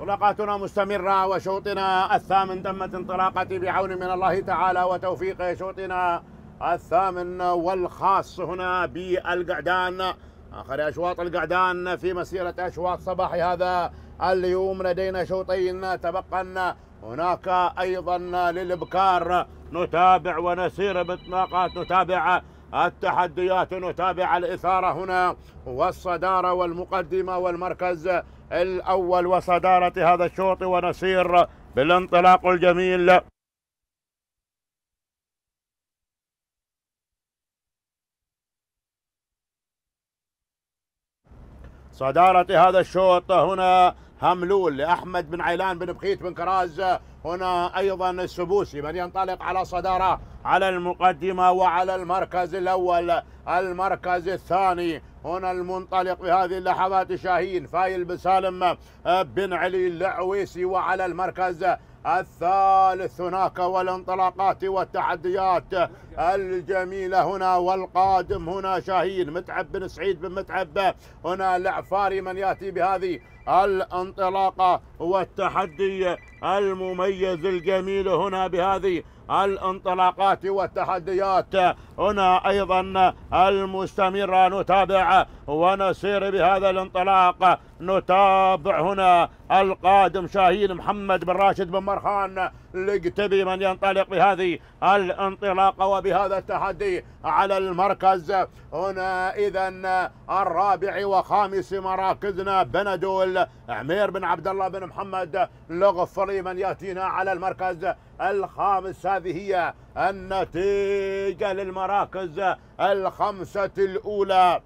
طلقاتنا مستمرة وشوطنا الثامن تمت انطلاقتي بعون من الله تعالى وتوفيق شوطنا الثامن والخاص هنا بالقعدان آخر أشواط القعدان في مسيرة أشواط صباح هذا اليوم لدينا شوطين تبقى هناك أيضا للإبكار نتابع ونسير بإطلاقات نتابع التحديات نتابع الإثارة هنا والصدارة والمقدمة والمركز الأول وصدارة هذا الشوط ونسير بالانطلاق الجميل صدارة هذا الشوط هنا هملول لأحمد بن عيلان بن بخيت بن كراز هنا أيضا السبوسي من ينطلق على صدارة على المقدمة وعلى المركز الأول المركز الثاني هنا المنطلق في هذه اللحظات شاهين فايل بسالم آه، بن علي العويسي وعلى المركز الثالث هناك والانطلاقات والتحديات الجميلة هنا والقادم هنا شاهين متعب بن سعيد بن متعب هنا العفاري من يأتي بهذه الانطلاقة والتحدي المميز الجميل هنا بهذه الانطلاقات والتحديات هنا أيضا المستمرة نتابع ونسير بهذا الانطلاق نتابع هنا القادم شاهين محمد بن راشد بن مرخان لقتبي من ينطلق بهذه الانطلاقه وبهذا التحدي على المركز هنا اذا الرابع وخامس مراكزنا بندول عمير بن عبد الله بن محمد لغفري من ياتينا على المركز الخامس هذه هي النتيجه للمراكز الخمسه الاولى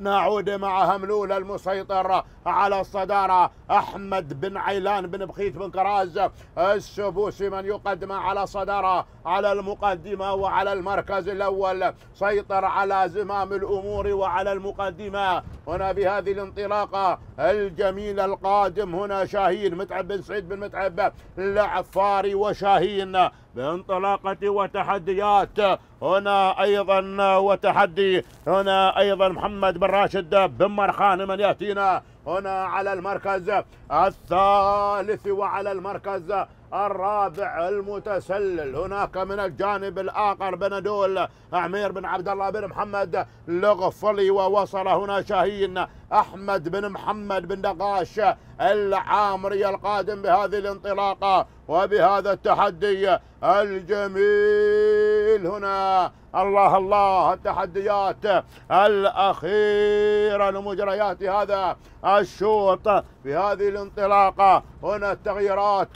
نعود مع هملول المسيطر على الصدارة أحمد بن عيلان بن بخيت بن كراز السبوسي من يقدم على صدارة على المقدمة وعلى المركز الأول سيطر على زمام الأمور وعلى المقدمة هنا بهذه الانطلاقة الجميل القادم هنا شاهين متعب بن سعيد بن متعب العفاري وشاهين بانطلاقة وتحديات هنا أيضا وتحدي هنا أيضا محمد بن راشد بن مرخان من يأتينا هنا على المركز الثالث وعلى المركز الرابع المتسلل هناك من الجانب الاخر بندول عمير بن عبد الله بن محمد لغفلي ووصل هنا شاهين احمد بن محمد بن دقاش العامري القادم بهذه الانطلاقه وبهذا التحدي الجميل هنا الله الله التحديات الاخيره لمجريات هذا الشوط في هذه الانطلاقة هنا التغييرات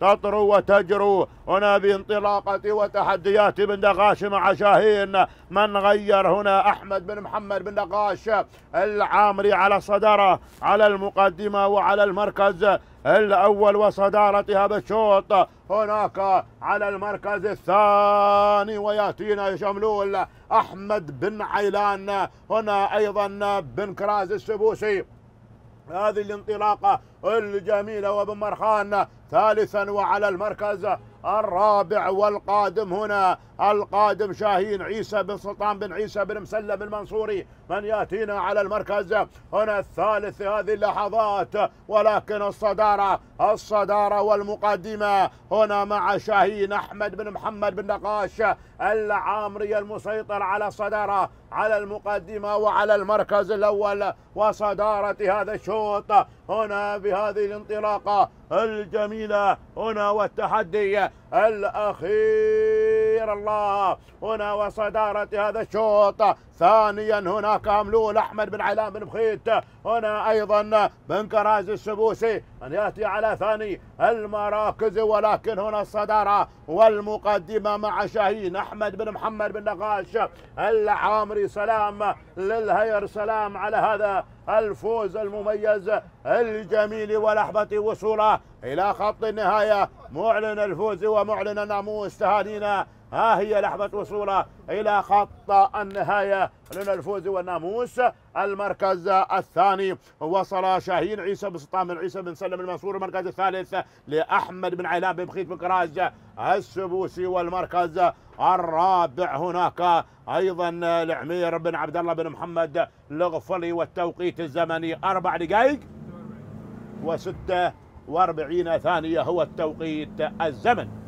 تطرو وتجرو هنا بانطلاقة وتحديات بن نقاش مع شاهين من غير هنا أحمد بن محمد بن نقاش العامري على صدارة على المقدمة وعلى المركز الأول هذا الشوط هناك على المركز الثاني وياتينا يشملون شملول أحمد بن عيلان هنا أيضا بن كراز السبوسي هذه الانطلاقة الجميلة وبمرخان ثالثا وعلى المركز الرابع والقادم هنا القادم شاهين عيسى بن سلطان بن عيسى بن مسلم المنصوري من ياتينا على المركز هنا الثالث في هذه اللحظات ولكن الصدارة الصدارة والمقدمة هنا مع شاهين أحمد بن محمد بن نقاش العامري المسيطر على الصدارة على المقدمة وعلى المركز الأول وصدارة هذا الشوط هنا بهذه الانطلاقة الجميلة هنا والتحدي الأخير كبير الله هنا وصدارة هذا الشوط ثانيا هناك هملول احمد بن علام بن بخيت هنا ايضا بن كراز السبوسي ان ياتي على ثاني المراكز ولكن هنا الصداره والمقدمه مع شاهين احمد بن محمد بن نقاش العامري سلام للهير سلام على هذا الفوز المميز الجميل ولحظه وصوله الى خط النهايه معلن الفوز ومعلن الناموس تهانينا ها هي لحظة وصوله إلى خط النهاية لنا الفوز والناموس المركز الثاني وصل شاهين عيسى بن سلطان بن عيسى بن سلم المنصور المركز الثالث لأحمد بن علام بن بخيت بن كراج السبوسي والمركز الرابع هناك ايضا لعمير بن عبد الله بن محمد لغفلي والتوقيت الزمني اربع دقائق وستة واربعين ثانية هو التوقيت الزمني